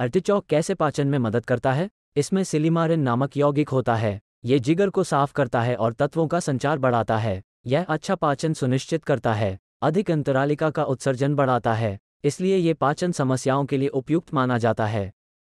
अर्टिचौक कैसे पाचन में मदद करता है इसमें सिलीमारिन नामक यौगिक होता है ये जिगर को साफ करता है और तत्वों का संचार बढ़ाता है यह अच्छा पाचन सुनिश्चित करता है अधिक अंतरालिका का उत्सर्जन बढ़ाता है इसलिए ये पाचन समस्याओं के लिए उपयुक्त माना जाता है